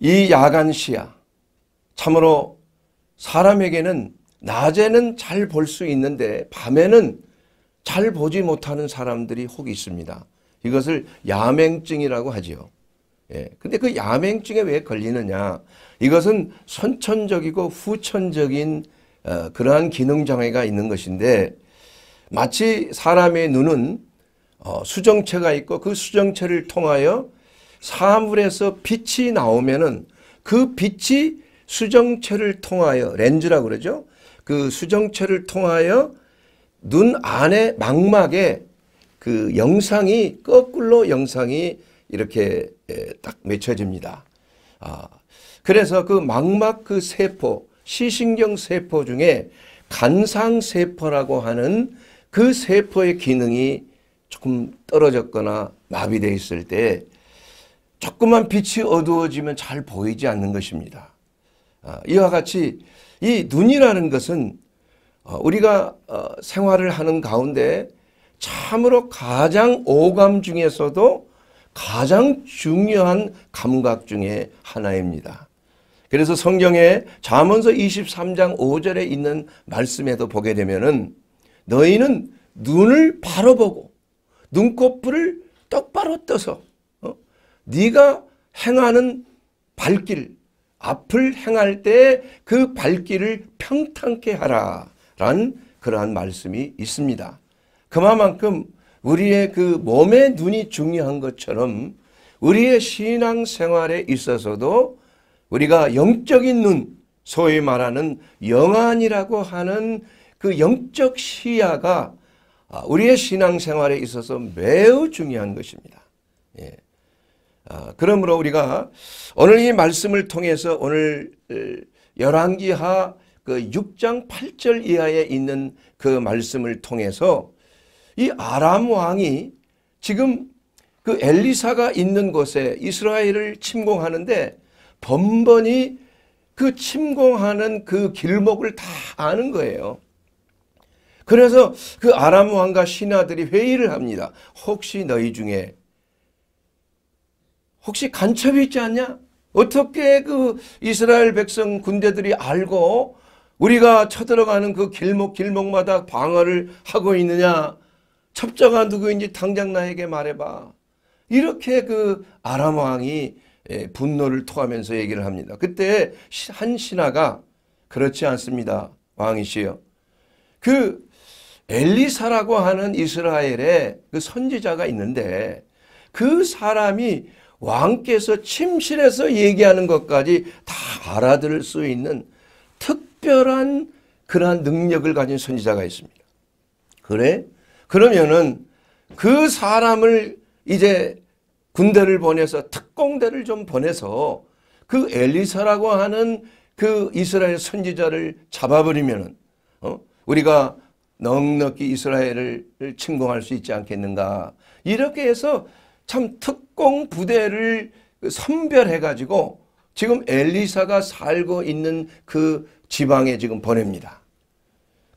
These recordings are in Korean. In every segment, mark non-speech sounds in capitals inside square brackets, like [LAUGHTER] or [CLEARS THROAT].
이 야간 시야 참으로 사람에게는 낮에는 잘 볼 수 있는데 밤에는 잘 보지 못하는 사람들이 혹 있습니다. 이것을 야맹증이라고 하지요. 예. 근데 그 야맹증에 왜 걸리느냐? 이것은 선천적이고 후천적인 어, 그러한 기능 장애가 있는 것인데 마치 사람의 눈은 어, 수정체가 있고 그 수정체를 통하여 사물에서 빛이 나오면은 그 빛이 수정체를 통하여 렌즈라고 그러죠. 그 수정체를 통하여 눈 안에 망막에 그 영상이 거꾸로 영상이 이렇게 딱 맺혀집니다. 아, 그래서 그 망막 그 세포 시신경 세포 중에 간상 세포라고 하는 그 세포의 기능이 조금 떨어졌거나 마비되 있을 때 조금만 빛이 어두워지면 잘 보이지 않는 것입니다. 아, 이와 같이 이 눈이라는 것은 어, 우리가 어, 생활을 하는 가운데 참으로 가장 오감 중에서도 가장 중요한 감각 중에 하나입니다. 그래서 성경에 잠언서 23장 5절에 있는 말씀에도 보게 되면은 너희는 눈을 바로 보고 눈꺼풀을 똑바로 떠서 네가 행하는 발길 앞을 행할 때 그 발길을 평탄케 하라 라는 그러한 말씀이 있습니다. 그만큼 우리의 그 몸의 눈이 중요한 것처럼 우리의 신앙생활에 있어서도 우리가 영적인 눈, 소위 말하는 영안이라고 하는 그 영적 시야가 우리의 신앙생활에 있어서 매우 중요한 것입니다. 예. 아, 그러므로 우리가 오늘 이 말씀을 통해서 오늘 열왕기하 그 6장 8절 이하에 있는 그 말씀을 통해서 이 아람 왕이 지금 그 엘리사가 있는 곳에 이스라엘을 침공하는데 번번이 그 침공하는 그 길목을 다 아는 거예요. 그래서 그 아람 왕과 신하들이 회의를 합니다. 혹시 너희 중에 혹시 간첩이 있지 않냐? 어떻게 그 이스라엘 백성 군대들이 알고 우리가 쳐들어가는 그 길목 길목마다 방어를 하고 있느냐? 첩자가 누구인지 당장 나에게 말해봐. 이렇게 그 아람 왕이 예, 분노를 토하면서 얘기를 합니다. 그때 한 신하가 그렇지 않습니다. 왕이시여. 그 엘리사라고 하는 이스라엘의 그 선지자가 있는데 그 사람이 왕께서 침실에서 얘기하는 것까지 다 알아들을 수 있는 특별한 그러한 능력을 가진 선지자가 있습니다. 그래? 그러면은 그 사람을 이제 군대를 보내서 특공대를 좀 보내서 그 엘리사라고 하는 그 이스라엘 선지자를 잡아버리면은 어? 우리가 넉넉히 이스라엘을 침공할 수 있지 않겠는가 이렇게 해서 참 특공 부대를 선별해가지고 지금 엘리사가 살고 있는 그 지방에 지금 보냅니다.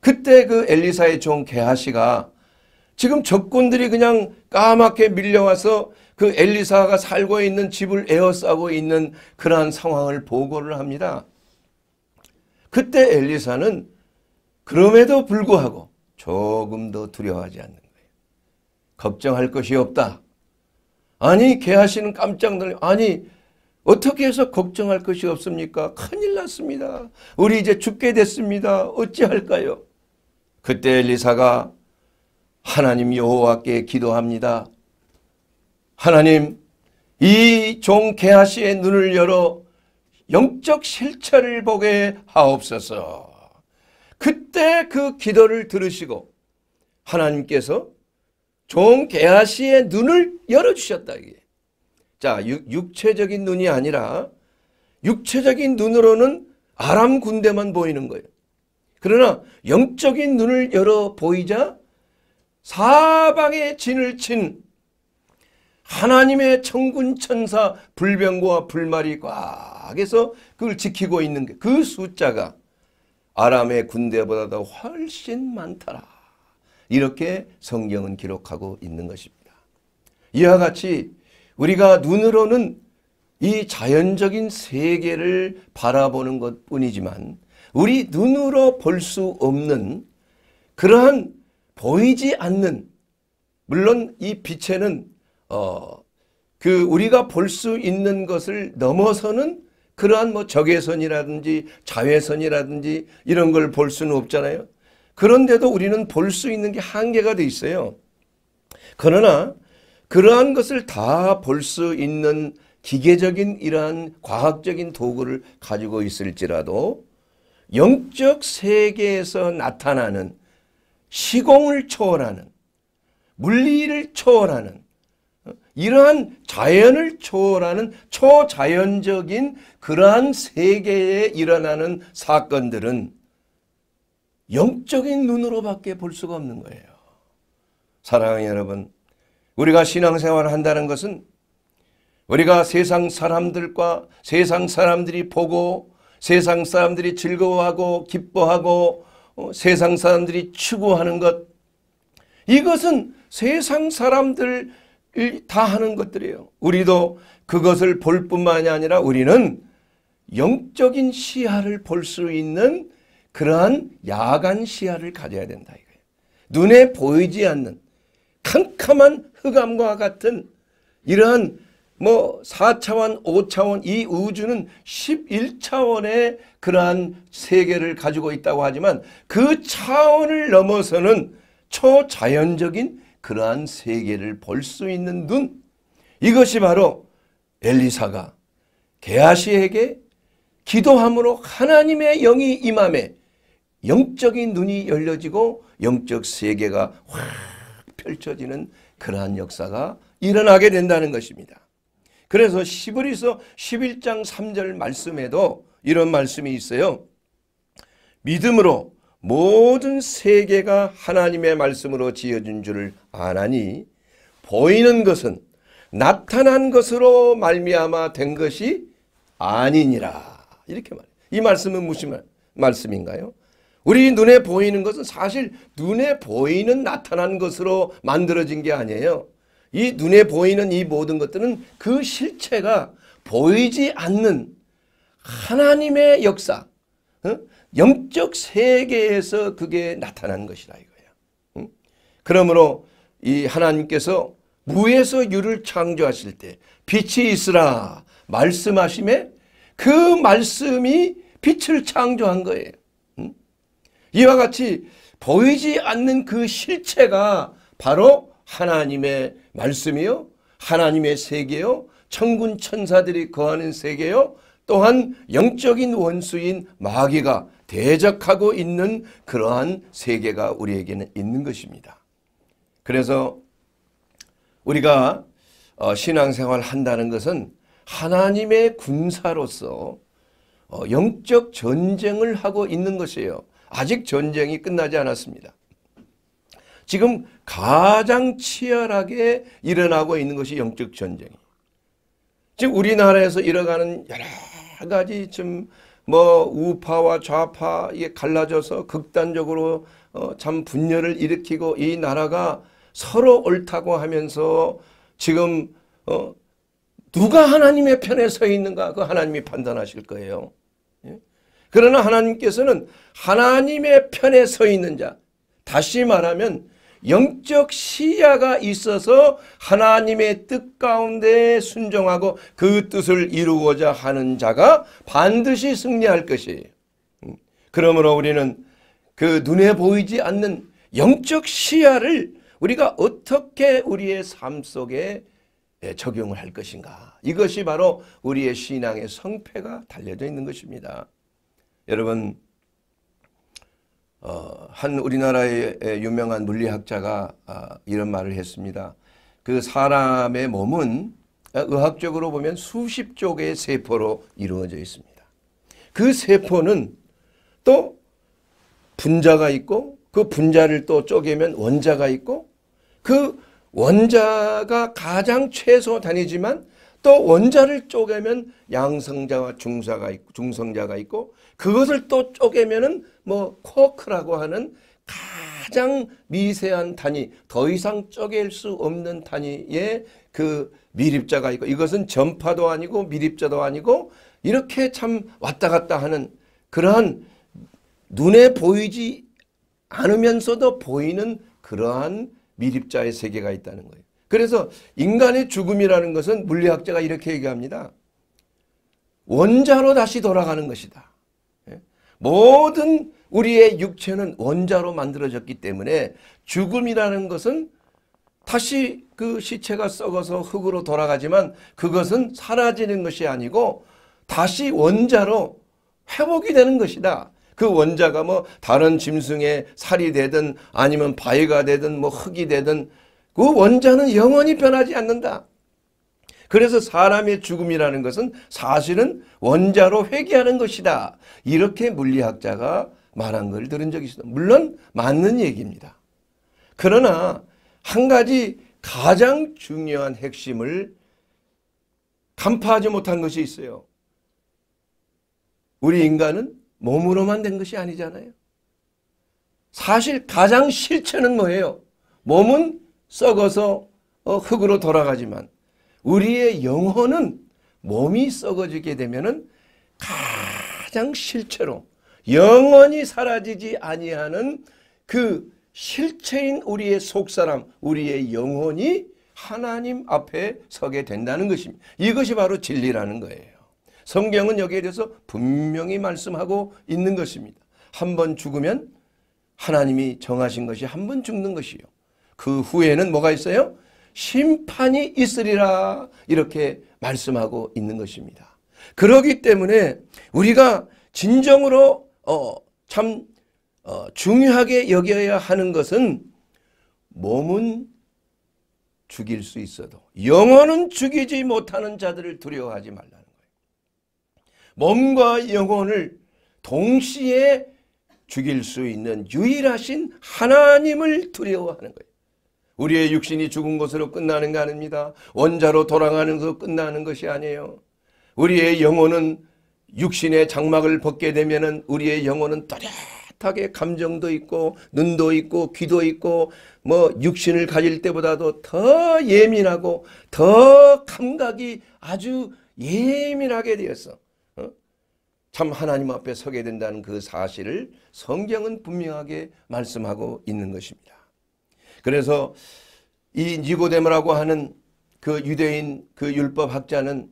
그때 그 엘리사의 종 게하시가 지금 적군들이 그냥 까맣게 밀려와서 그 엘리사가 살고 있는 집을 에워싸고 있는 그러한 상황을 보고를 합니다. 그때 엘리사는 그럼에도 불구하고 조금 도 두려워하지 않는 거예요. 걱정할 것이 없다. 아니 개하시는 깜짝 놀래 아니 어떻게 해서 걱정할 것이 없습니까? 큰일 났습니다. 우리 이제 죽게 됐습니다. 어찌할까요? 그때 엘리사가 하나님 여호와께 기도합니다. 하나님 이 종 개하시의 눈을 열어 영적 실체를 보게 하옵소서. 그때 그 기도를 들으시고 하나님께서 종 게하시의 눈을 열어주셨다. 이게. 자, 육, 체적인 눈이 아니라 육체적인 눈으로는 아람 군대만 보이는 거예요. 그러나 영적인 눈을 열어 보이자 사방에 진을 친 하나님의 천군 천사 불병과 불말이 꽉 해서 그걸 지키고 있는 게 그 숫자가 아람의 군대보다 도 훨씬 많더라. 이렇게 성경은 기록하고 있는 것입니다. 이와 같이 우리가 눈으로는 이 자연적인 세계를 바라보는 것 뿐이지만 우리 눈으로 볼 수 없는 그러한 보이지 않는 물론 이 빛에는 어그 우리가 볼 수 있는 것을 넘어서는 그러한 뭐 적외선이라든지 자외선이라든지 이런 걸 볼 수는 없잖아요. 그런데도 우리는 볼 수 있는 게 한계가 돼 있어요. 그러나 그러한 것을 다 볼 수 있는 기계적인 이러한 과학적인 도구를 가지고 있을지라도 영적 세계에서 나타나는 시공을 초월하는 물리를 초월하는 이러한 자연을 초월하는 초자연적인 그러한 세계에 일어나는 사건들은 영적인 눈으로밖에 볼 수가 없는 거예요. 사랑하는 여러분, 우리가 신앙생활을 한다는 것은 우리가 세상 사람들과 세상 사람들이 보고 세상 사람들이 즐거워하고 기뻐하고 어, 세상 사람들이 추구하는 것 이것은 세상 사람들 다 하는 것들이에요. 우리도 그것을 볼 뿐만이 아니라 우리는 영적인 시야를 볼 수 있는 그러한 야간 시야를 가져야 된다 이거예요. 눈에 보이지 않는 캄캄한 흑암과 같은 이런 뭐 4차원, 5차원 이 우주는 11차원의 그러한 세계를 가지고 있다고 하지만 그 차원을 넘어서는 초자연적인 그러한 세계를 볼 수 있는 눈 이것이 바로 엘리사가 게하시에게 기도함으로 하나님의 영이 임함에 영적인 눈이 열려지고 영적 세계가 확 펼쳐지는 그러한 역사가 일어나게 된다는 것입니다. 그래서 시브리서 11장 3절 말씀에도 이런 말씀이 있어요. 믿음으로 모든 세계가 하나님의 말씀으로 지어진 줄을 아나니 보이는 것은 나타난 것으로 말미암아 된 것이 아니니라. 이렇게 말이 말씀은 무슨 말씀인가요? 우리 눈에 보이는 것은 사실 눈에 보이는 나타난 것으로 만들어진 게 아니에요. 이 눈에 보이는 이 모든 것들은 그 실체가 보이지 않는 하나님의 역사, 영적 세계에서 그게 나타난 것이라 이거예요. 그러므로 이 하나님께서 무에서 유를 창조하실 때 빛이 있으라 말씀하심에 그 말씀이 빛을 창조한 거예요. 이와 같이 보이지 않는 그 실체가 바로 하나님의 말씀이요. 하나님의 세계요. 천군 천사들이 거하는 세계요. 또한 영적인 원수인 마귀가 대적하고 있는 그러한 세계가 우리에게는 있는 것입니다. 그래서 우리가 어, 신앙생활 한다는 것은 하나님의 군사로서 어, 영적 전쟁을 하고 있는 것이에요. 아직 전쟁이 끝나지 않았습니다. 지금 가장 치열하게 일어나고 있는 것이 영적 전쟁이. 지금 우리나라에서 일어나는 여러 가지 지금 뭐 우파와 좌파에 갈라져서 극단적으로 어참 분열을 일으키고 이 나라가 서로 옳다고 하면서 지금 어 누가 하나님의 편에 서 있는가 그 하나님이 판단하실 거예요. 그러나 하나님께서는 하나님의 편에 서 있는 자 다시 말하면 영적 시야가 있어서 하나님의 뜻 가운데 순종하고 그 뜻을 이루고자 하는 자가 반드시 승리할 것이에요. 음, 그러므로 우리는 그 눈에 보이지 않는 영적 시야를 우리가 어떻게 우리의 삶 속에 적용을 할 것인가. 이것이 바로 우리의 신앙의 성패가 달려져 있는 것입니다. 여러분 어, 한 우리나라의 유명한 물리학자가 아, 이런 말을 했습니다. 그 사람의 몸은 어, 의학적으로 보면 수십 쪽의 세포로 이루어져 있습니다. 그 세포는 또 분자가 있고 그 분자를 또 쪼개면 원자가 있고 그 원자가 가장 최소 단위지만 또 원자를 쪼개면 양성자와 중사가 있고 중성자가 있고 그것을 또 쪼개면은 뭐 쿼크라고 하는 가장 미세한 단위 더 이상 쪼갤 수 없는 단위의 그 미립자가 있고 이것은 전파도 아니고 미립자도 아니고 이렇게 참 왔다 갔다 하는 그러한 눈에 보이지 않으면서도 보이는 그러한 미립자의 세계가 있다는 거예요. 그래서 인간의 죽음이라는 것은 물리학자가 이렇게 얘기합니다. 원자로 다시 돌아가는 것이다. 예? 모든 우리의 육체는 원자로 만들어졌기 때문에 죽음이라는 것은 다시 그 시체가 썩어서 흙으로 돌아가지만 그것은 사라지는 것이 아니고 다시 원자로 회복이 되는 것이다. 그 원자가 뭐 다른 짐승의 살이 되든 아니면 바위가 되든 뭐 흙이 되든 그 원자는 영원히 변하지 않는다. 그래서 사람의 죽음이라는 것은 사실은 원자로 회귀하는 것이다. 이렇게 물리학자가 말한 걸 들은 적이 있습니다. 물론 맞는 얘기입니다. 그러나 한 가지 가장 중요한 핵심을 간파하지 못한 것이 있어요. 우리 인간은 몸으로만 된 것이 아니잖아요. 사실 가장 실체는 뭐예요? 몸은 썩어서 어, 흙으로 돌아가지만 우리의 영혼은 몸이 썩어지게 되면 가장 실체로 영원히 사라지지 아니하는 그 실체인 우리의 속사람 우리의 영혼이 하나님 앞에 서게 된다는 것입니다. 이것이 바로 진리라는 거예요. 성경은 여기에 대해서 분명히 말씀하고 있는 것입니다. 한 번 죽으면 하나님이 정하신 것이 한 번 죽는 것이요. 그 후에는 뭐가 있어요? 심판이 있으리라 이렇게 말씀하고 있는 것입니다. 그러기 때문에 우리가 진정으로 어, 참 어, 중요하게 여겨야 하는 것은 몸은 죽일 수 있어도 영혼은 죽이지 못하는 자들을 두려워하지 말라는 거예요. 몸과 영혼을 동시에 죽일 수 있는 유일하신 하나님을 두려워하는 거예요. 우리의 육신이 죽은 것으로 끝나는 게 아닙니다. 원자로 돌아가는 것으로 끝나는 것이 아니에요. 우리의 영혼은 육신의 장막을 벗게 되면은 우리의 영혼은 또렷하게 감정도 있고 눈도 있고 귀도 있고 뭐 육신을 가질 때보다도 더 예민하고 더 감각이 아주 예민하게 되었어. 어? 참 하나님 앞에 서게 된다는 그 사실을 성경은 분명하게 말씀하고 있는 것입니다. 그래서 이 니고데모라고 하는 그 유대인 그 율법 학자는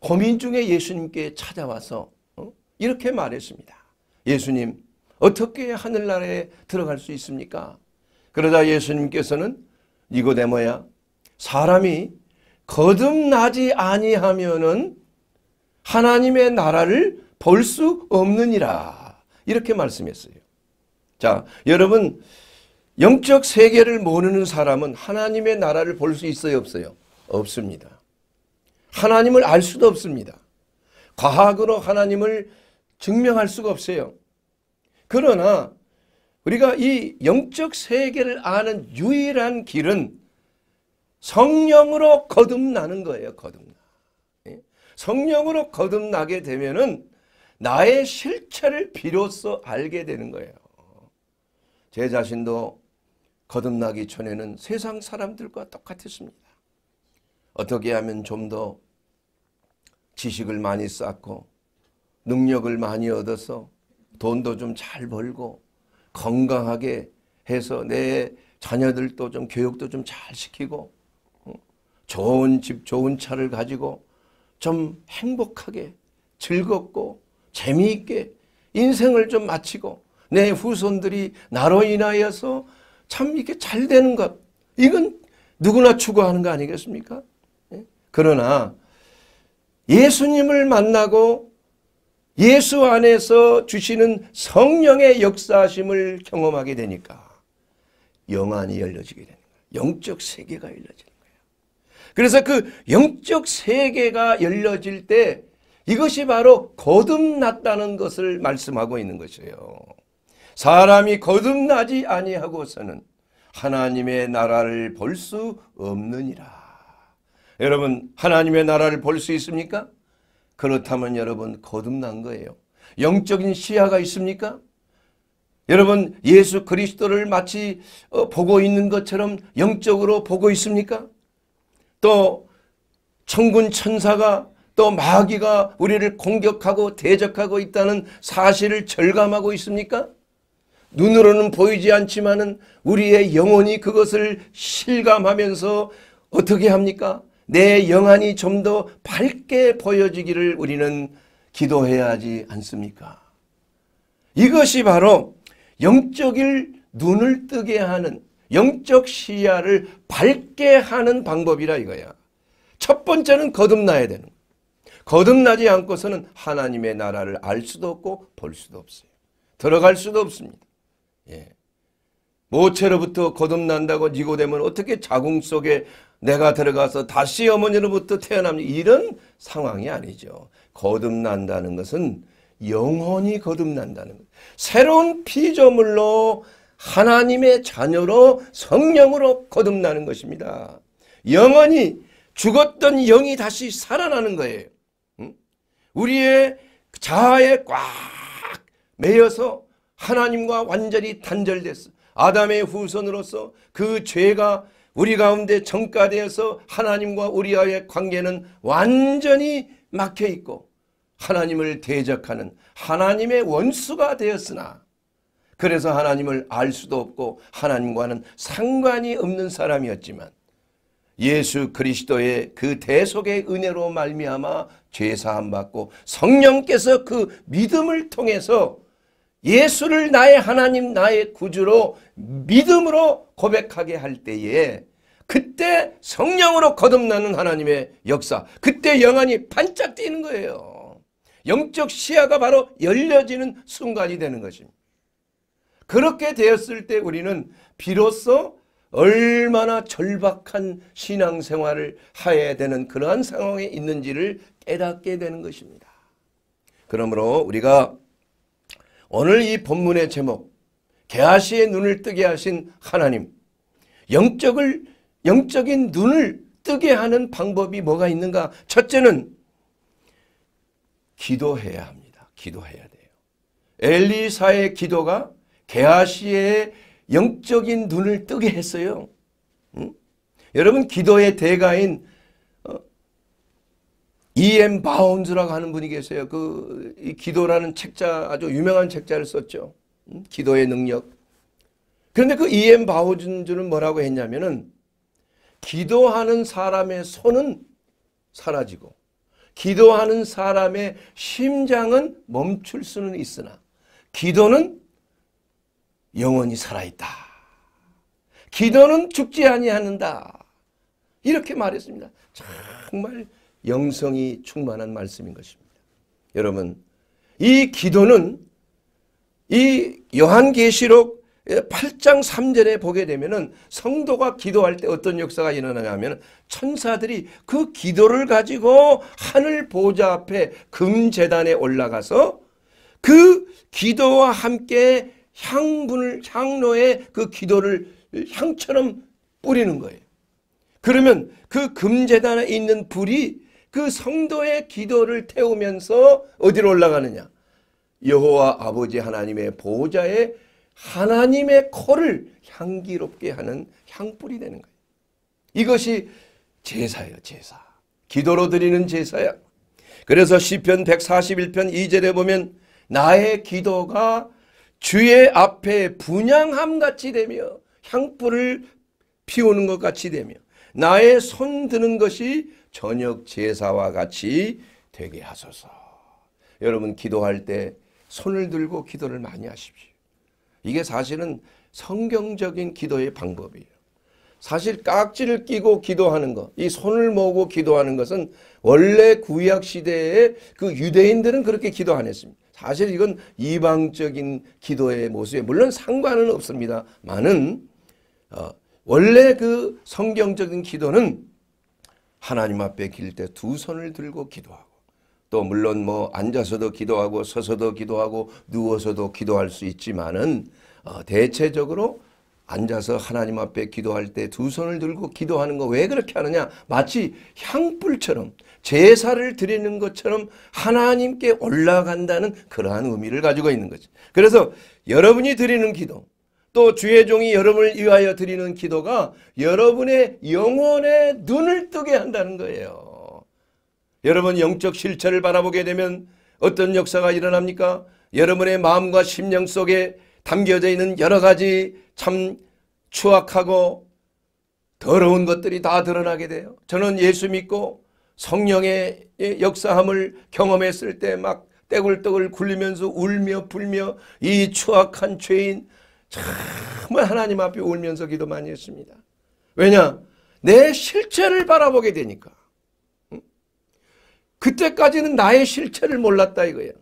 고민 중에 예수님께 찾아와서 어? 이렇게 말했습니다. 예수님 어떻게 하늘나라에 들어갈 수 있습니까? 그러다 예수님께서는 니고데모야 사람이 거듭나지 아니하면은 하나님의 나라를 볼 수 없느니라 이렇게 말씀했어요. 자 여러분 영적 세계를 모르는 사람은 하나님의 나라를 볼 수 있어요 없어요? 없습니다. 하나님을 알 수도 없습니다. 과학으로 하나님을 증명할 수가 없어요. 그러나 우리가 이 영적 세계를 아는 유일한 길은 성령으로 거듭나는 거예요. 거듭나. 예? 성령으로 거듭나게 되면은 나의 실체를 비로소 알게 되는 거예요. 제 자신도 거듭나기 전에는 세상 사람들과 똑같았습니다. 어떻게 하면 좀 더 지식을 많이 쌓고 능력을 많이 얻어서 돈도 좀 잘 벌고 건강하게 해서 내 자녀들도 좀 교육도 좀 잘 시키고 좋은 집 좋은 차를 가지고 좀 행복하게 즐겁고 재미있게 인생을 좀 마치고 내 후손들이 나로 인하여서 참 이게 잘 되는 것 이건 누구나 추구하는 거 아니겠습니까? 예? 그러나 예수님을 만나고 예수 안에서 주시는 성령의 역사심을 경험하게 되니까 영안이 열려지게 되는 거예요. 영적 세계가 열려지는 거예요. 그래서 그 영적 세계가 열려질 때 이것이 바로 거듭났다는 것을 말씀하고 있는 것이에요. 사람이 거듭나지 아니하고서는 하나님의 나라를 볼 수 없느니라. 여러분 하나님의 나라를 볼 수 있습니까? 그렇다면 여러분 거듭난 거예요. 영적인 시야가 있습니까? 여러분 예수 그리스도를 마치 어, 보고 있는 것처럼 영적으로 보고 있습니까? 또 천군 천사가 또 마귀가 우리를 공격하고 대적하고 있다는 사실을 절감하고 있습니까? 눈으로는 보이지 않지만은 우리의 영혼이 그것을 실감하면서 어떻게 합니까? 내 영안이 좀 더 밝게 보여지기를 우리는 기도해야 하지 않습니까? 이것이 바로 영적일 눈을 뜨게 하는 영적 시야를 밝게 하는 방법이라 이거야. 첫 번째는 거듭나야 되는 거듭나지 않고서는 하나님의 나라를 알 수도 없고 볼 수도 없어요. 들어갈 수도 없습니다. 예. 모체로부터 거듭난다고 니고되면 어떻게 자궁 속에 내가 들어가서 다시 어머니로부터 태어납니 이런 상황이 아니죠. 거듭난다는 것은 영혼이 거듭난다는 것. 새로운 피조물로 하나님의 자녀로 성령으로 거듭나는 것입니다. 영원히 죽었던 영이 다시 살아나는 거예요. 우리의 자아에 꽉 매여서 하나님과 완전히 단절됐어. 아담의 후손으로서 그 죄가 우리 가운데 정가되어서 하나님과 우리와의 관계는 완전히 막혀 있고 하나님을 대적하는 하나님의 원수가 되었으나 그래서 하나님을 알 수도 없고 하나님과는 상관이 없는 사람이었지만 예수 그리스도의 그 대속의 은혜로 말미암아 죄사함 받고 성령께서 그 믿음을 통해서 예수를 나의 하나님 나의 구주로 믿음으로 고백하게 할 때에 그때 성령으로 거듭나는 하나님의 역사 그때 영안이 반짝 뛰는 거예요. 영적 시야가 바로 열려지는 순간이 되는 것입니다. 그렇게 되었을 때 우리는 비로소 얼마나 절박한 신앙생활을 해야 되는 그러한 상황에 있는지를 깨닫게 되는 것입니다. 그러므로 우리가 오늘 이 본문의 제목 개아시의 눈을 뜨게 하신 하나님 영적을 영적인 눈을 뜨게 하는 방법이 뭐가 있는가? 첫째는 기도해야 합니다. 기도해야 돼요. 엘리사의 기도가 개아시의 영적인 눈을 뜨게 했어요. 응? 여러분 기도의 대가인 E.M. 바운즈라고 하는 분이 계세요. 그 기도라는 책자 아주 유명한 책자를 썼죠. 음, 기도의 능력. 그런데 그 E.M. 바운즈는 뭐라고 했냐면은 기도하는 사람의 손은 사라지고 기도하는 사람의 심장은 멈출 수는 있으나 기도는 영원히 살아있다. 기도는 죽지 아니하다 이렇게 말했습니다. 정말 영성이 충만한 말씀인 것입니다. 여러분, 이 기도는 이 요한계시록 8장 3절에 보게 되면은 성도가 기도할 때 어떤 역사가 일어나냐면 천사들이 그 기도를 가지고 하늘 보좌 앞에 금 제단에 올라가서 그 기도와 함께 향분을 향로에 그 기도를 향처럼 뿌리는 거예요. 그러면 그 금제단에 있는 불이 그 성도의 기도를 태우면서 어디로 올라가느냐? 여호와 아버지 하나님의 보호자의 하나님의 코를 향기롭게 하는 향불이 되는 거예요. 이것이 제사예요, 제사. 기도로 드리는 제사야. 그래서 시편 141편 2절에 보면 나의 기도가 주의 앞에 분양함 같이 되며 향불을 피우는 것 같이 되며 나의 손 드는 것이 저녁 제사와 같이 되게 하소서. 여러분 기도할 때 손을 들고 기도를 많이 하십시오. 이게 사실은 성경적인 기도의 방법이에요. 사실 깍지를 끼고 기도하는 것, 이 손을 모으고 기도하는 것은 원래 구약 시대에 그 유대인들은 그렇게 기도 안 했습니다. 사실 이건 이방적인 기도의 모습에 물론 상관은 없습니다많은 어, 원래 그 성경적인 기도는 하나님 앞에 길 때 두 손을 들고 기도하고 또 물론 뭐 앉아서도 기도하고 서서도 기도하고 누워서도 기도할 수 있지만은 어 대체적으로 앉아서 하나님 앞에 기도할 때 두 손을 들고 기도하는 거 왜 그렇게 하느냐? 마치 향불처럼 제사를 드리는 것처럼 하나님께 올라간다는 그러한 의미를 가지고 있는 거죠. 그래서 여러분이 드리는 기도, 또 주의 종이 여러분을 위하여 드리는 기도가 여러분의 영혼의 눈을 뜨게 한다는 거예요. 여러분 영적 실체를 바라보게 되면 어떤 역사가 일어납니까? 여러분의 마음과 심령 속에 담겨져 있는 여러 가지 참 추악하고 더러운 것들이 다 드러나게 돼요. 저는 예수 믿고 성령의 역사함을 경험했을 때 막 떼굴떼굴 굴리면서 울며 불며 이 추악한 죄인 정말 하나님 앞에 울면서 기도 많이 했습니다. 왜냐? 내 실체를 바라보게 되니까. 그때까지는 나의 실체를 몰랐다 이거예요.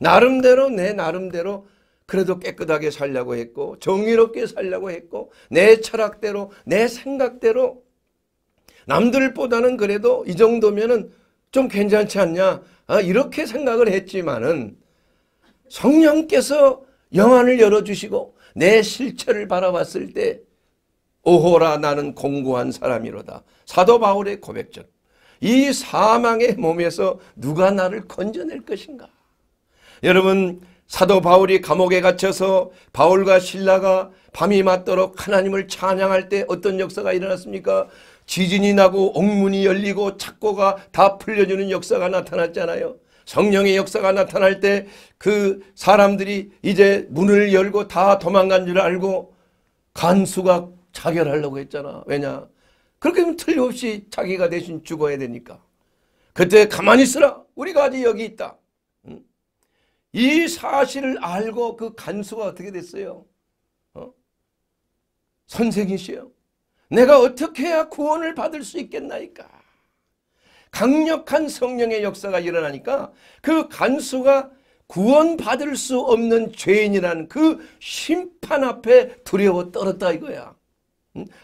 나름대로 내 나름대로 그래도 깨끗하게 살려고 했고 정의롭게 살려고 했고 내 철학대로 내 생각대로 남들보다는 그래도 이 정도면은 좀 괜찮지 않냐 아, 이렇게 생각을 했지만은 성령께서 영안을 열어주시고 내 실체를 바라봤을 때 오호라 나는 공고한 사람이로다. 사도 바울의 고백처이 사망의 몸에서 누가 나를 건져낼 것인가? 여러분 사도 바울이 감옥에 갇혀서 바울과 신라가 밤이 맞도록 하나님을 찬양할 때 어떤 역사가 일어났습니까? 지진이 나고 옥문이 열리고 착고가 다 풀려주는 역사가 나타났잖아요. 성령의 역사가 나타날 때 그 사람들이 이제 문을 열고 다 도망간 줄 알고 간수가 자결하려고 했잖아. 왜냐? 그렇게 하면 틀림없이 자기가 대신 죽어야 되니까. 그때 가만히 있으라. 우리가 아직 여기 있다. 이 사실을 알고 그 간수가 어떻게 됐어요? 어? 선생이시여 내가 어떻게 해야 구원을 받을 수 있겠나이까? 강력한 성령의 역사가 일어나니까 그 간수가 구원받을 수 없는 죄인이란 그 심판 앞에 두려워 떨었다 이거야.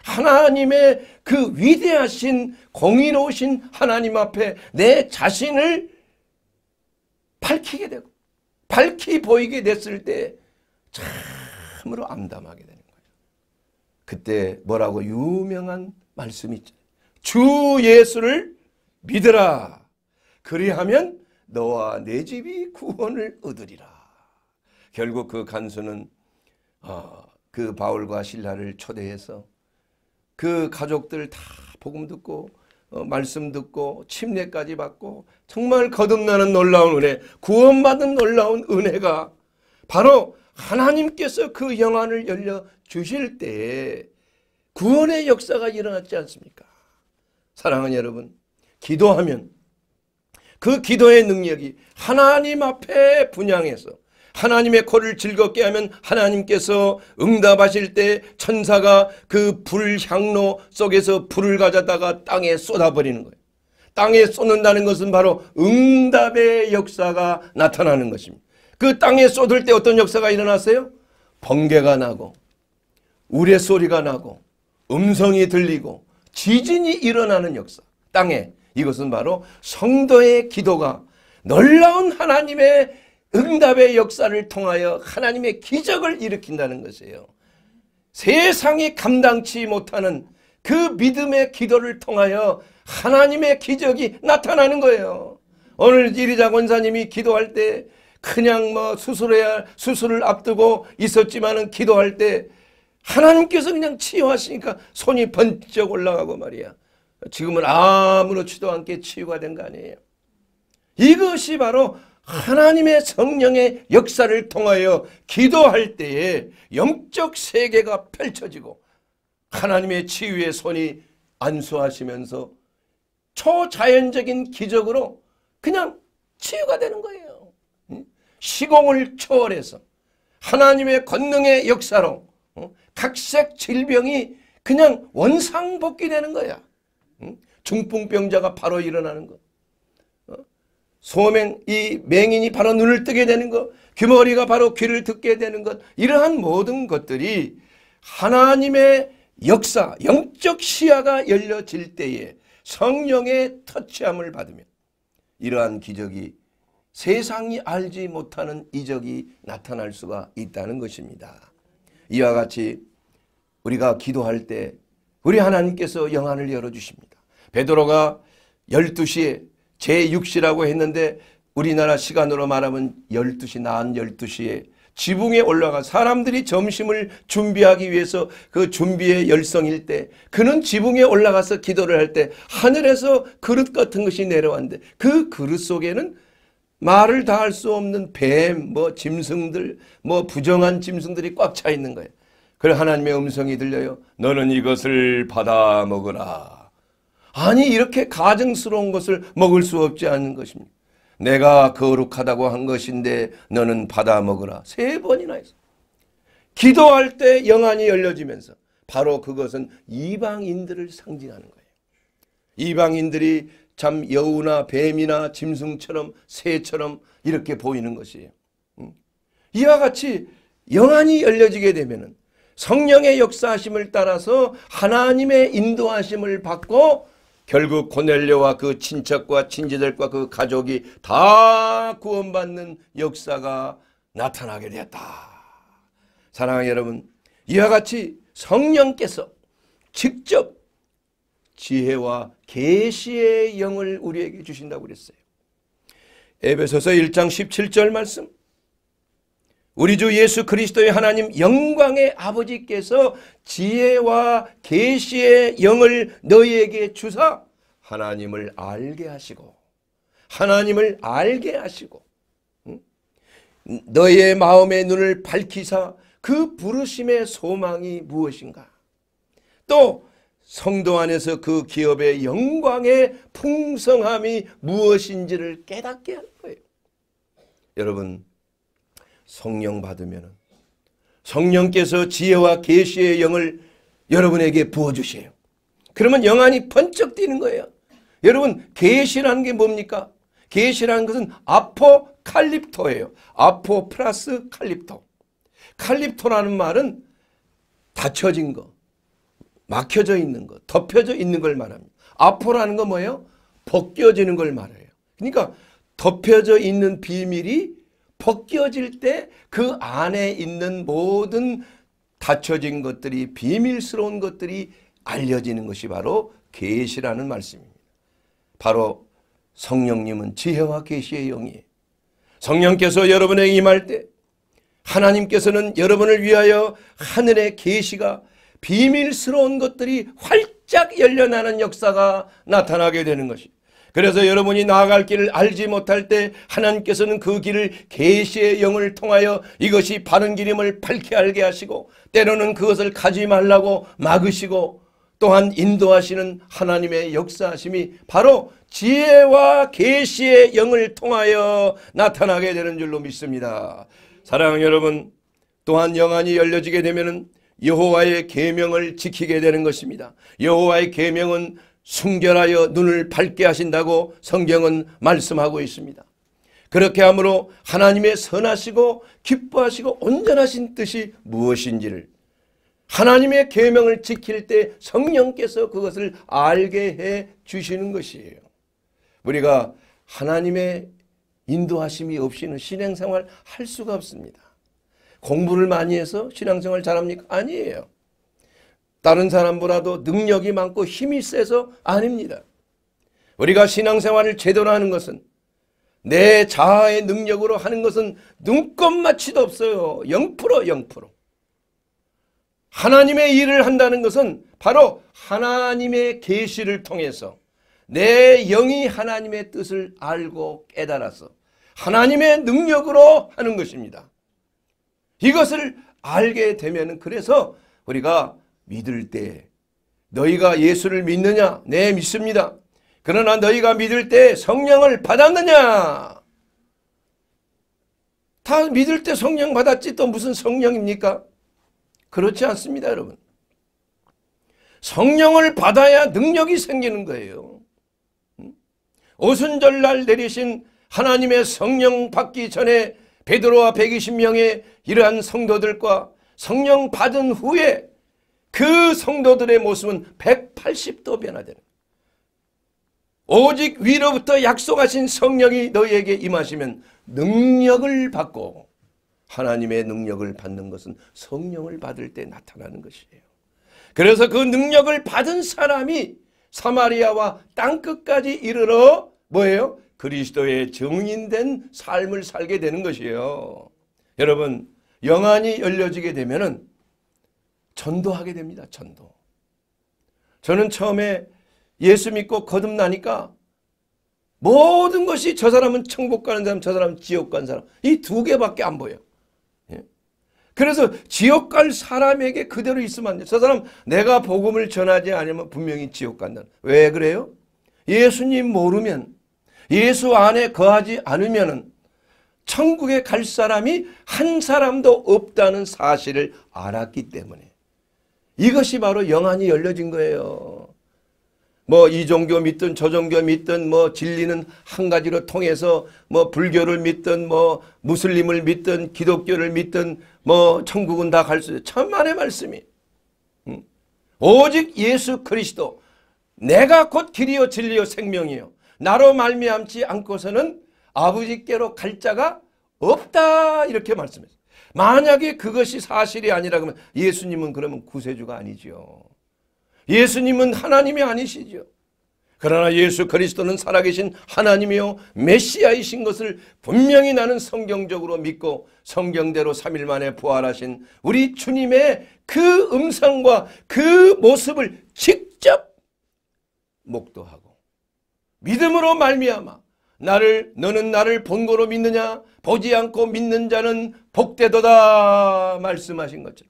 하나님의 그 위대하신 공의로우신 하나님 앞에 내 자신을 밝히게 되고 밝히 보이게 됐을 때 참으로 암담하게 되는 거예요. 그때 뭐라고 유명한 말씀이 있죠. 주 예수를 믿으라. 그리하면 너와 내 집이 구원을 얻으리라. 결국 그 간수는 어, 그 바울과 신라를 초대해서 그 가족들 다 복음 듣고 어, 말씀 듣고 침례까지 받고 정말 거듭나는 놀라운 은혜 구원받은 놀라운 은혜가 바로 하나님께서 그 영안을 열려 주실 때에 구원의 역사가 일어났지 않습니까? 사랑하는 여러분 기도하면 그 기도의 능력이 하나님 앞에 분양해서 하나님의 코를 즐겁게 하면 하나님께서 응답하실 때 천사가 그 불향로 속에서 불을 가져다가 땅에 쏟아버리는 거예요. 땅에 쏟는다는 것은 바로 응답의 역사가 나타나는 것입니다. 그 땅에 쏟을 때 어떤 역사가 일어났어요? 번개가 나고 우레소리가 나고 음성이 들리고 지진이 일어나는 역사. 땅에 이것은 바로 성도의 기도가 놀라운 하나님의 응답의 역사를 통하여 하나님의 기적을 일으킨다는 것이에요. 세상이 감당치 못하는 그 믿음의 기도를 통하여 하나님의 기적이 나타나는 거예요. 오늘 이리자 권사님이 기도할 때 그냥 뭐 수술해야 수술을 앞두고 있었지만은 기도할 때 하나님께서 그냥 치유하시니까 손이 번쩍 올라가고 말이야. 지금은 아무렇지도 않게 치유가 된 거 아니에요. 이것이 바로 하나님의 성령의 역사를 통하여 기도할 때에 영적 세계가 펼쳐지고 하나님의 치유의 손이 안수하시면서 초자연적인 기적으로 그냥 치유가 되는 거예요. 시공을 초월해서 하나님의 권능의 역사로 각색 질병이 그냥 원상복귀되는 거야. 중풍병자가 바로 일어나는 것. 어? 소맹, 이 맹인이 바로 눈을 뜨게 되는 것. 귀머리가 바로 귀를 듣게 되는 것. 이러한 모든 것들이 하나님의 역사, 영적 시야가 열려질 때에 성령의 터치함을 받으면 이러한 기적이 세상이 알지 못하는 이적이 나타날 수가 있다는 것입니다. 이와 같이 우리가 기도할 때 우리 하나님께서 영안을 열어주십니다. 베드로가 12시에 제6시라고 했는데 우리나라 시간으로 말하면 12시 난 12시에 지붕에 올라가 사람들이 점심을 준비하기 위해서 그 준비의 열성일 때 그는 지붕에 올라가서 기도를 할 때 하늘에서 그릇 같은 것이 내려왔는데 그 그릇 속에는 말을 다할 수 없는 뱀, 뭐 짐승들, 뭐 부정한 짐승들이 꽉 차 있는 거예요. 그래 하나님의 음성이 들려요. 너는 이것을 받아 먹으라. 아니 이렇게 가증스러운 것을 먹을 수 없지 않은 것입니다. 내가 거룩하다고 한 것인데 너는 받아 먹으라. 세 번이나 해서. 기도할 때 영안이 열려지면서 바로 그것은 이방인들을 상징하는 거예요. 이방인들이 참 여우나 뱀이나 짐승처럼 새처럼 이렇게 보이는 것이에요. 음. 이와 같이 영안이 열려지게 되면 성령의 역사심을 따라서 하나님의 인도하심을 받고 결국 고넬료와 그 친척과 친지들과 그 가족이 다 구원받는 역사가 나타나게 되었다. 사랑하는 여러분 이와 같이 성령께서 직접 지혜와 계시의 영을 우리에게 주신다고 그랬어요. 에베소서 1장 17절 말씀 우리 주 예수 그리스도의 하나님 영광의 아버지께서 지혜와 계시의 영을 너희에게 주사 하나님을 알게 하시고 하나님을 알게 하시고 너희의 마음의 눈을 밝히사 그 부르심의 소망이 무엇인가 또 성도 안에서 그 기업의 영광의 풍성함이 무엇인지를 깨닫게 할 거예요. 여러분 성령 받으면 성령께서 지혜와 계시의 영을 여러분에게 부어주세요. 그러면 영안이 번쩍 뛰는 거예요. 여러분 계시라는 게 뭡니까? 계시라는 것은 아포 칼립토예요. 아포 플러스 칼립토. 칼립토라는 말은 닫혀진 거, 막혀져 있는 거, 덮여져 있는 걸 말합니다. 아포라는 거 뭐예요? 벗겨지는 걸 말해요. 그러니까 덮여져 있는 비밀이 벗겨질 때 그 안에 있는 모든 닫혀진 것들이 비밀스러운 것들이 알려지는 것이 바로 계시라는 말씀입니다. 바로 성령님은 지혜와 계시의 영이 성령께서 여러분에게 임할 때 하나님께서는 여러분을 위하여 하늘의 계시가 비밀스러운 것들이 활짝 열려나는 역사가 나타나게 되는 것입니다. 그래서 여러분이 나아갈 길을 알지 못할 때 하나님께서는 그 길을 계시의 영을 통하여 이것이 바른 길임을 밝게 알게 하시고 때로는 그것을 가지 말라고 막으시고 또한 인도하시는 하나님의 역사하심이 바로 지혜와 계시의 영을 통하여 나타나게 되는 줄로 믿습니다. 사랑하는 여러분 또한 영안이 열려지게 되면 여호와의 계명을 지키게 되는 것입니다. 여호와의 계명은 순결하여 눈을 밝게 하신다고 성경은 말씀하고 있습니다. 그렇게 함으로 하나님의 선하시고 기뻐하시고 온전하신 뜻이 무엇인지를 하나님의 계명을 지킬 때 성령께서 그것을 알게 해 주시는 것이에요. 우리가 하나님의 인도하심이 없이는 신앙생활 할 수가 없습니다. 공부를 많이 해서 신앙생활 잘합니까? 아니에요. 다른 사람보다도 능력이 많고 힘이 세서 아닙니다. 우리가 신앙생활을 제대로 하는 것은 내 자아의 능력으로 하는 것은 눈꼽마치도 없어요. 0% 0%. 하나님의 일을 한다는 것은 바로 하나님의 계시를 통해서 내 영이 하나님의 뜻을 알고 깨달아서 하나님의 능력으로 하는 것입니다. 이것을 알게 되면 그래서 우리가 믿을 때 너희가 예수를 믿느냐? 네 믿습니다. 그러나 너희가 믿을 때 성령을 받았느냐? 다 믿을 때 성령 받았지 또 무슨 성령입니까? 그렇지 않습니다 여러분. 성령을 받아야 능력이 생기는 거예요. 오순절날 내리신 하나님의 성령 받기 전에 베드로와 120명의 이러한 성도들과 성령 받은 후에 그 성도들의 모습은 180도 변화되는 오직 위로부터 약속하신 성령이 너희에게 임하시면 능력을 받고 하나님의 능력을 받는 것은 성령을 받을 때 나타나는 것이에요. 그래서 그 능력을 받은 사람이 사마리아와 땅끝까지 이르러 뭐예요? 그리스도의 증인된 삶을 살게 되는 것이에요. 여러분 영안이 열려지게 되면 은 전도하게 됩니다. 전도. 저는 처음에 예수 믿고 거듭나니까 모든 것이 저 사람은 천국 가는 사람, 저 사람은 지옥 간 사람. 이 두 개밖에 안 보여. 예? 그래서 지옥 갈 사람에게 그대로 있으면 안 돼. 저 사람 내가 복음을 전하지 않으면 분명히 지옥 간다. 왜 그래요? 예수님 모르면 예수 안에 거하지 않으면 천국에 갈 사람이 한 사람도 없다는 사실을 알았기 때문에 이것이 바로 영안이 열려진 거예요. 뭐 이 종교 믿든 저 종교 믿든 뭐 진리는 한 가지로 통해서 뭐 불교를 믿든 뭐 무슬림을 믿든 기독교를 믿든 뭐 천국은 다 갈수 천만의 말씀이 오직 예수 그리스도 내가 곧 길이요 진리요 생명이요 나로 말미암지 않고서는 아버지께로 갈 자가 없다 이렇게 말씀했어요. 만약에 그것이 사실이 아니라 그러면 예수님은 그러면 구세주가 아니지요. 예수님은 하나님이 아니시죠. 그러나 예수 그리스도는 살아계신 하나님이요 메시아이신 것을 분명히 나는 성경적으로 믿고 성경대로 3일 만에 부활하신 우리 주님의 그 음성과 그 모습을 직접 목도하고 믿음으로 말미암아 나를 너는 나를 본거로 믿느냐 보지 않고 믿는 자는 복되도다 말씀하신 것처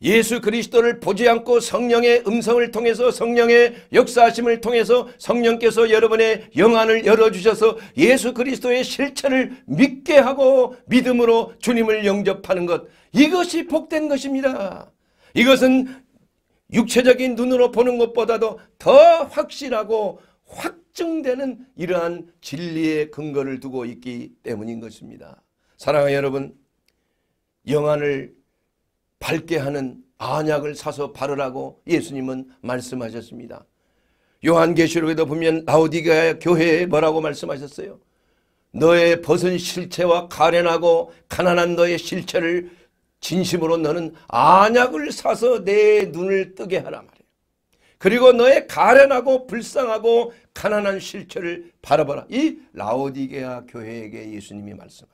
예수 그리스도를 보지 않고 성령의 음성을 통해서 성령의 역사하심을 통해서 성령께서 여러분의 영안을 열어주셔서 예수 그리스도의 실체를 믿게 하고 믿음으로 주님을 영접하는 것 이것이 복된 것입니다. 이것은 육체적인 눈으로 보는 것보다도 더 확실하고 확 확증되는 이러한 진리의 근거를 두고 있기 때문인 것입니다. 사랑하는 여러분, 영안을 밝게 하는 안약을 사서 바르라고 예수님은 말씀하셨습니다. 요한계시록에도 보면 라우디가 교회에 뭐라고 말씀하셨어요? 너의 벗은 실체와 가련하고 가난한 너의 실체를 진심으로 너는 안약을 사서 내 눈을 뜨게 하라 말 그리고 너의 가련하고 불쌍하고 가난한 실체를 바라보라. 이 라오디게아 교회에게 예수님이 말씀하셨어요.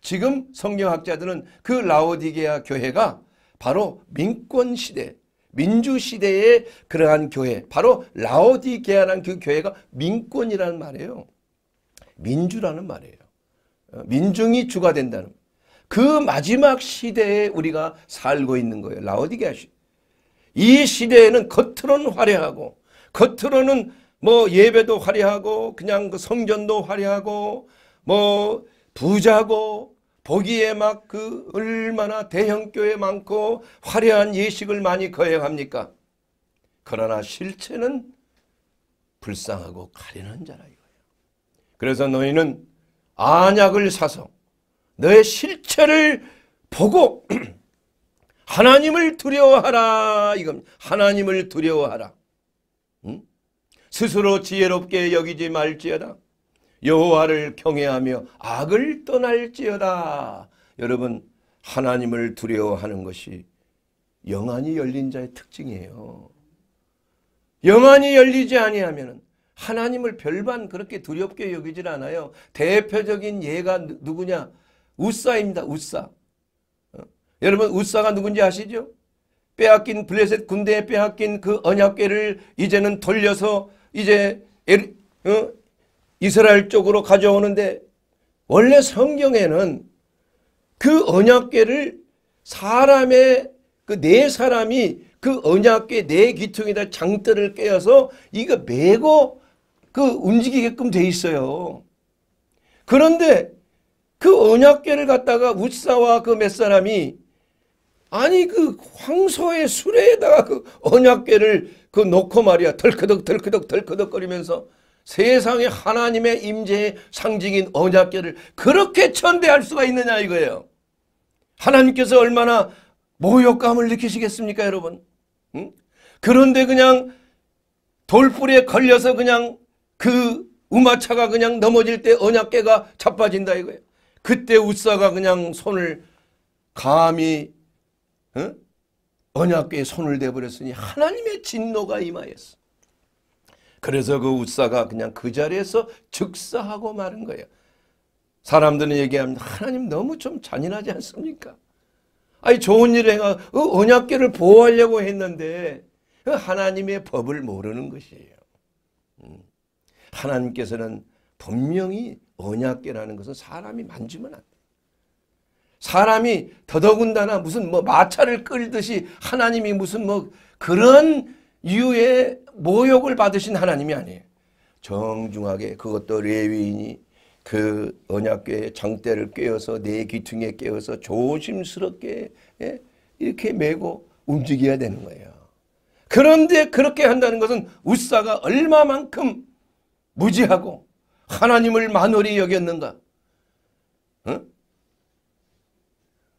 지금 성경학자들은 그 라오디게아 교회가 바로 민권시대 민주시대의 그러한 교회 바로 라오디게아라는 그 교회가 민권이라는 말이에요. 민주라는 말이에요. 어, 민중이 주가 된다는 그 마지막 시대에 우리가 살고 있는 거예요. 라오디게아 시대. 이 시대에는 겉으로는 화려하고 겉으로는 뭐 예배도 화려하고 그냥 그 성전도 화려하고 뭐 부자고 보기에 막 그 얼마나 대형교회 많고 화려한 예식을 많이 거행합니까? 그러나 실체는 불쌍하고 가련한 자라 이거예요. 그래서 너희는 안약을 사서 너의 실체를 보고 [CLEARS THROAT] 하나님을 두려워하라. 이건 하나님을 두려워하라. 응? 스스로 지혜롭게 여기지 말지어다. 여호와를 경외하며 악을 떠날지어다. 여러분 하나님을 두려워하는 것이 영안이 열린 자의 특징이에요. 영안이 열리지 아니하면 하나님을 별반 그렇게 두렵게 여기질 않아요. 대표적인 예가 누구냐? 우사입니다. 우사. 여러분 우사가 누군지 아시죠? 빼앗긴 블레셋 군대에 빼앗긴 그 언약궤를 이제는 돌려서 이제 에르, 어? 이스라엘 쪽으로 가져오는데 원래 성경에는 그 언약궤를 사람의 그 네 사람이 그 언약궤 네 기퉁에다 장뜰을 깨어서 이거 메고 그 움직이게끔 돼 있어요. 그런데 그 언약궤를 갖다가 우사와 그 몇 사람이 아니 그 황소의 수레에다가 그 언약궤를 그 놓고 말이야 덜크덕덜크덕덜크덕거리면서 세상에 하나님의 임재의 상징인 언약궤를 그렇게 천대할 수가 있느냐 이거예요. 하나님께서 얼마나 모욕감을 느끼시겠습니까 여러분? 응? 그런데 그냥 돌뿌리에 걸려서 그냥 그 우마차가 그냥 넘어질 때 언약궤가 자빠진다 이거예요. 그때 우사가 그냥 손을 감히 언약궤에 손을 대버렸으니 하나님의 진노가 임하였어. 그래서 그 우사가 그냥 그 자리에서 즉사하고 마른 거예요. 사람들은 얘기합니다. 하나님 너무 좀 잔인하지 않습니까? 아니 좋은 일을 행하 어, 언약궤를 보호하려고 했는데 하나님의 법을 모르는 것이에요. 음. 하나님께서는 분명히 언약궤라는 것은 사람이 만지면 안 돼. 사람이 더더군다나 무슨 뭐 마차를 끌듯이 하나님이 무슨 뭐 그런 유의 모욕을 받으신 하나님이 아니에요. 정중하게 그것도 레위인이 그 언약궤의 장대를 꿰어서 내 귀퉁이에 꿰어서 조심스럽게 예, 이렇게 메고 움직여야 되는 거예요. 그런데 그렇게 한다는 것은 우사가 얼마만큼 무지하고 하나님을 만월히 여겼는가? 응?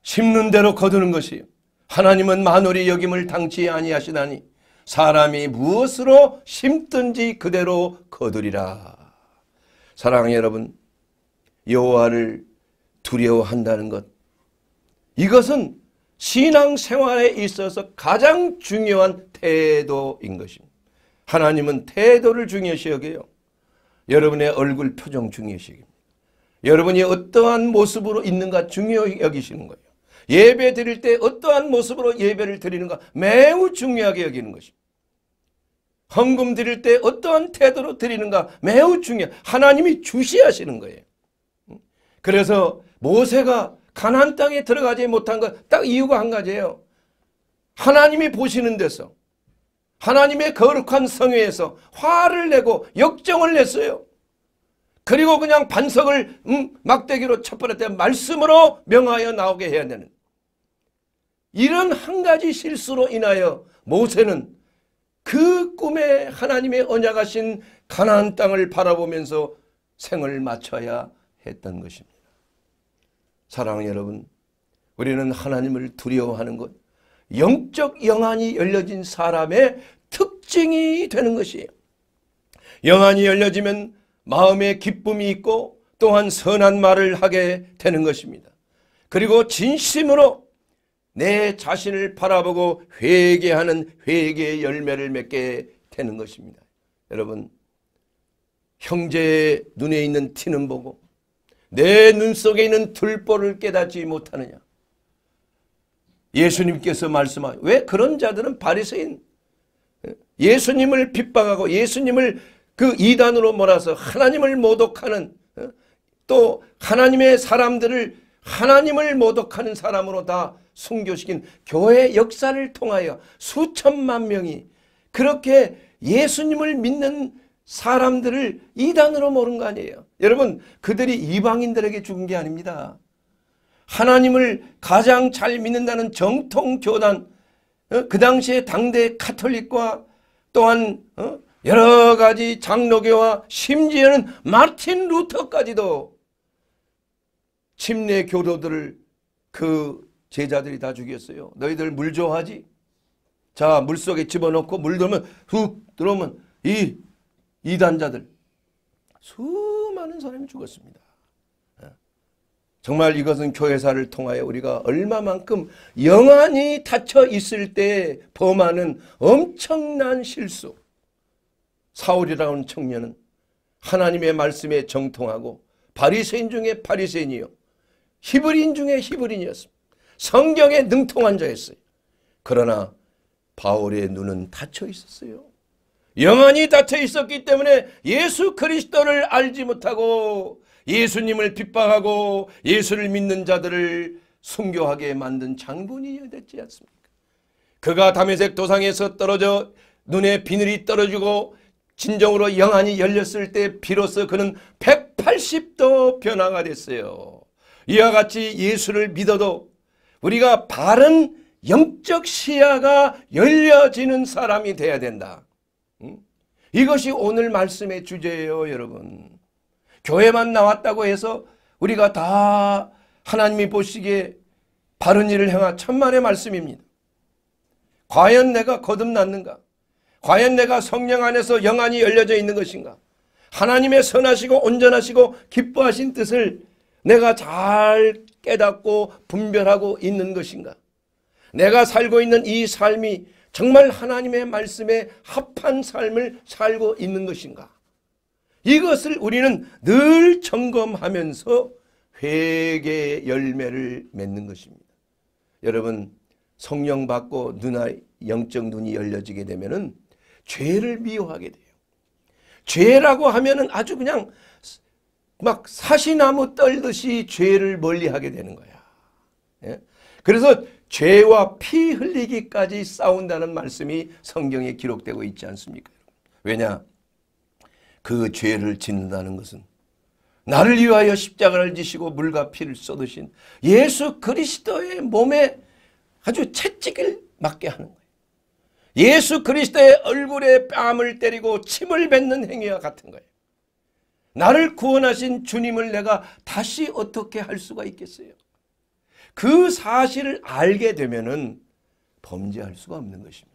심는 대로 거두는 것이 하나님은 만월이 역임을 당치 아니하시나니 사람이 무엇으로 심든지 그대로 거두리라. 사랑하는 여러분, 여호와를 두려워한다는 것. 이것은 신앙 생활에 있어서 가장 중요한 태도인 것입니다. 하나님은 태도를 중요시 여겨요. 여러분의 얼굴 표정 중요시 여깁니다. 여러분이 어떠한 모습으로 있는가 중요히 여기시는 거예요. 예배 드릴 때 어떠한 모습으로 예배를 드리는가 매우 중요하게 여기는 것입니다. 헌금 드릴 때 어떠한 태도로 드리는가 매우 중요 하나님이 주시하시는 거예요. 그래서 모세가 가나 땅에 들어가지 못한 것 딱 이유가 한 가지예요. 하나님이 보시는 데서 하나님의 거룩한 성회에서 화를 내고 역정을 냈어요. 그리고 그냥 반석을 음, 막대기로 쳐버렸다 말씀으로 명하여 나오게 해야 되는 이런 한 가지 실수로 인하여 모세는 그 꿈에 하나님의 언약하신 가나안 땅을 바라보면서 생을 마쳐야 했던 것입니다. 사랑하는 여러분, 우리는 하나님을 두려워하는 것, 영적 영안이 열려진 사람의 특징이 되는 것이에요. 영안이 열려지면 마음에 기쁨이 있고 또한 선한 말을 하게 되는 것입니다. 그리고 진심으로 내 자신을 바라보고 회개하는 회개의 열매를 맺게 되는 것입니다. 여러분 형제의 눈에 있는 티는 보고 내 눈 속에 있는 들보를 깨닫지 못하느냐. 예수님께서 말씀하여 왜 그런 자들은 바리새인 예수님을 핍박하고 예수님을 그 이단으로 몰아서 하나님을 모독하는 어? 또 하나님의 사람들을 하나님을 모독하는 사람으로 다 순교시킨 교회 역사를 통하여 수천만 명이 그렇게 예수님을 믿는 사람들을 이단으로 모른 거 아니에요. 여러분 그들이 이방인들에게 죽은 게 아닙니다. 하나님을 가장 잘 믿는다는 정통 교단 어, 그 당시에 당대 카톨릭과 또한 어, 여러 가지 장로교와 심지어는 마틴 루터까지도 침례 교도들을 그 제자들이 다 죽였어요. 너희들 물 좋아하지? 자, 물 속에 집어넣고 물 들면 훅 들어오면 이 이단자들 수많은 사람이 죽었습니다. 예. 정말 이것은 교회사를 통하여 우리가 얼마만큼 영안이 닫혀 있을 때 범하는 엄청난 실수. 사울이라는 청년은 하나님의 말씀에 정통하고 바리새인 중에 바리새인이요. 히브리인 중에 히브리인이었습니다. 성경에 능통한 자였어요. 그러나 바울의 눈은 닫혀 있었어요. 영원히 닫혀 있었기 때문에 예수 그리스도를 알지 못하고 예수님을 빗박하고 예수를 믿는 자들을 순교하게 만든 장군이 됐지 않습니까? 그가 담메색 도상에서 떨어져 눈에 비늘이 떨어지고 진정으로 영안이 열렸을 때 비로소 그는 180도 변화가 됐어요. 이와 같이 예수를 믿어도 우리가 바른 영적 시야가 열려지는 사람이 돼야 된다. 이것이 오늘 말씀의 주제예요 여러분. 교회만 나왔다고 해서 우리가 다 하나님이 보시기에 바른 일을 행하 천만의 말씀입니다. 과연 내가 거듭났는가? 과연 내가 성령 안에서 영안이 열려져 있는 것인가? 하나님의 선하시고 온전하시고 기뻐하신 뜻을 내가 잘 깨닫고 분별하고 있는 것인가? 내가 살고 있는 이 삶이 정말 하나님의 말씀에 합한 삶을 살고 있는 것인가? 이것을 우리는 늘 점검하면서 회개의 열매를 맺는 것입니다. 여러분 성령 받고 눈아 영적 눈이 열려지게 되면은 죄를 미워하게 돼요. 죄라고 하면은 아주 그냥 막 사시나무 떨듯이 죄를 멀리하게 되는 거야. 예? 그래서 죄와 피 흘리기까지 싸운다는 말씀이 성경에 기록되고 있지 않습니까? 왜냐? 그 죄를 짓는다는 것은 나를 위하여 십자가를 지시고 물과 피를 쏟으신 예수 그리스도의 몸에 아주 채찍을 맞게 하는 거예요. 예수 그리스도의 얼굴에 뺨을 때리고 침을 뱉는 행위와 같은 거예요. 나를 구원하신 주님을 내가 다시 어떻게 할 수가 있겠어요? 그 사실을 알게 되면은 범죄할 수가 없는 것입니다.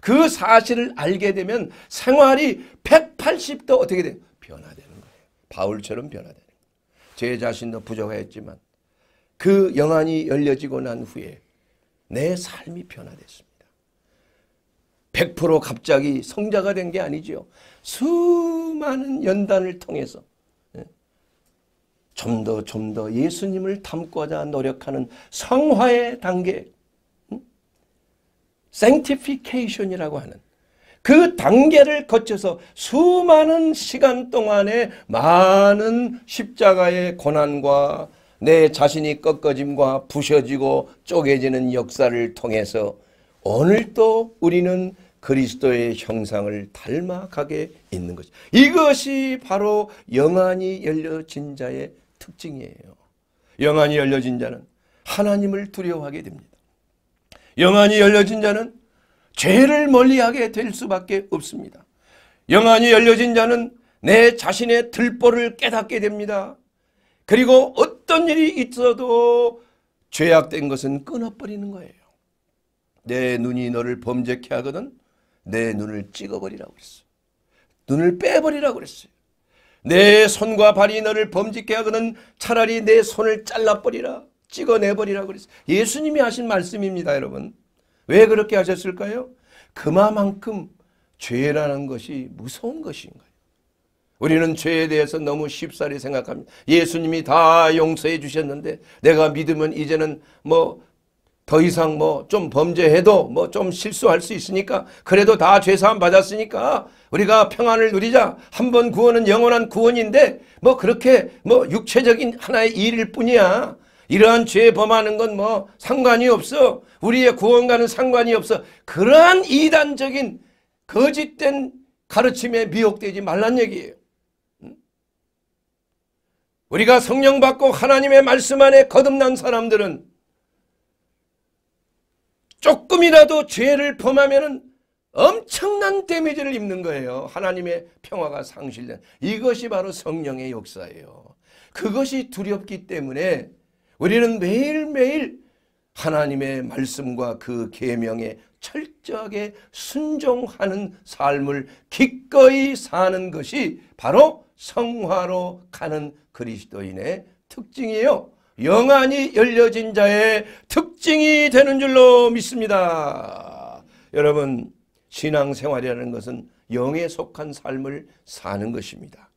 그 사실을 알게 되면 생활이 180도 어떻게 돼요? 변화되는 거예요. 바울처럼 변화되는 거예요. 제 자신도 부족했지만 그 영안이 열려지고 난 후에 내 삶이 변화됐습니다. 100% 갑자기 성자가 된 게아니죠 수많은 연단을 통해서 예. 좀더 좀 더 예수님을 닮고자 노력하는 성화의 단계 음? sanctification이라고 하는 그 단계를 거쳐서 수많은 시간 동안에 많은 십자가의 고난과 내 자신이 꺾어짐과 부셔지고 쪼개지는 역사를 통해서 오늘도 우리는 그리스도의 형상을 닮아가게 있는 것이 이것이 바로 영안이 열려진 자의 특징이에요. 영안이 열려진 자는 하나님을 두려워하게 됩니다. 영안이 열려진 자는 죄를 멀리하게 될 수밖에 없습니다. 영안이 열려진 자는 내 자신의 들보를 깨닫게 됩니다. 그리고 어떤 일이 있어도 죄악된 것은 끊어버리는 거예요. 내 눈이 너를 범죄케 하거든 내 눈을 찍어버리라고 그랬어요. 눈을 빼버리라고 그랬어요. 내 손과 발이 너를 범죄케 하거든 차라리 내 손을 잘라버리라. 찍어내버리라고 그랬어요. 예수님이 하신 말씀입니다, 여러분. 왜 그렇게 하셨을까요? 그마만큼 죄라는 것이 무서운 것인 가요 우리는 죄에 대해서 너무 쉽사리 생각합니다. 예수님이 다 용서해 주셨는데 내가 믿으면 이제는 뭐더 이상 뭐 좀 범죄해도 뭐 좀 실수할 수 있으니까 그래도 다 죄사함 받았으니까 우리가 평안을 누리자 한 번 구원은 영원한 구원인데 뭐 그렇게 뭐 육체적인 하나의 일일 뿐이야 이러한 죄 범하는 건 뭐 상관이 없어 우리의 구원과는 상관이 없어 그러한 이단적인 거짓된 가르침에 미혹되지 말란 얘기예요 우리가 성령 받고 하나님의 말씀 안에 거듭난 사람들은 조금이라도 죄를 범하면은 엄청난 데미지를 입는 거예요. 하나님의 평화가 상실된 이것이 바로 성령의 역사예요. 그것이 두렵기 때문에 우리는 매일매일 하나님의 말씀과 그 계명에 철저하게 순종하는 삶을 기꺼이 사는 것이 바로 성화로 가는 그리스도인의 특징이에요. 영안이 열려진 자의 특징이 되는 줄로 믿습니다. 여러분 신앙생활이라는 것은 영에 속한 삶을 사는 것입니다.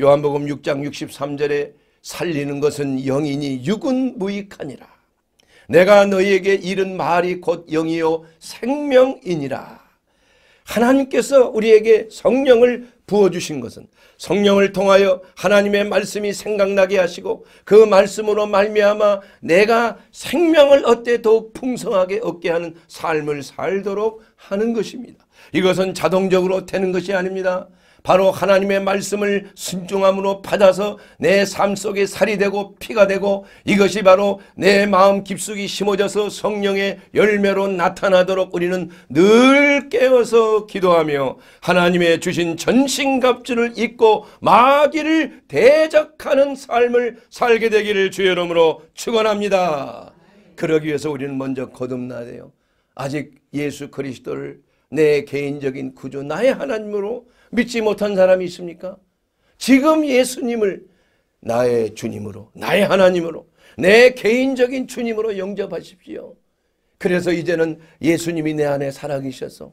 요한복음 6장 63절에 살리는 것은 영이니 육은 무익하니라. 내가 너희에게 이른 말이 곧 영이요 생명이니라. 하나님께서 우리에게 성령을 부어주신 것은 성령을 통하여 하나님의 말씀이 생각나게 하시고 그 말씀으로 말미암아 내가 생명을 어때 더욱 풍성하게 얻게 하는 삶을 살도록 하는 것입니다. 이것은 자동적으로 되는 것이 아닙니다. 바로 하나님의 말씀을 순종함으로 받아서 내 삶 속에 살이 되고 피가 되고 이것이 바로 내 마음 깊숙이 심어져서 성령의 열매로 나타나도록 우리는 늘 깨어서 기도하며 하나님의 주신 전신갑주를 입고 마귀를 대적하는 삶을 살게 되기를 주여 이름으로 축원합니다. 그러기 위해서 우리는 먼저 거듭나야 돼요. 아직 예수 그리스도를 내 개인적인 구조 나의 하나님으로 믿지 못한 사람이 있습니까? 지금 예수님을 나의 주님으로 나의 하나님으로 내 개인적인 주님으로 영접하십시오. 그래서 이제는 예수님이 내 안에 살아계셔서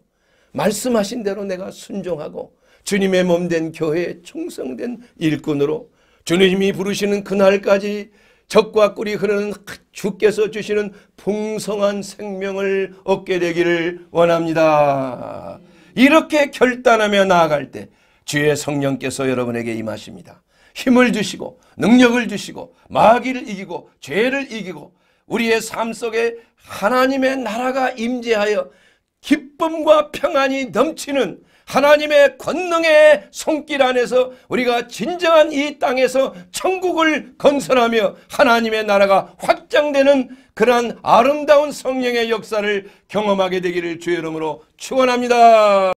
말씀하신 대로 내가 순종하고 주님의 몸 된 교회에 충성된 일꾼으로 주님이 부르시는 그날까지 적과 꿀이 흐르는 주께서 주시는 풍성한 생명을 얻게 되기를 원합니다. 이렇게 결단하며 나아갈 때 주의 성령께서 여러분에게 임하십니다. 힘을 주시고 능력을 주시고 마귀를 이기고 죄를 이기고 우리의 삶 속에 하나님의 나라가 임재하여 기쁨과 평안이 넘치는 하나님의 권능의 손길 안에서 우리가 진정한 이 땅에서 천국을 건설하며 하나님의 나라가 확장되는 그러한 아름다운 성령의 역사를 경험하게 되기를 주의 이름으로 축원합니다.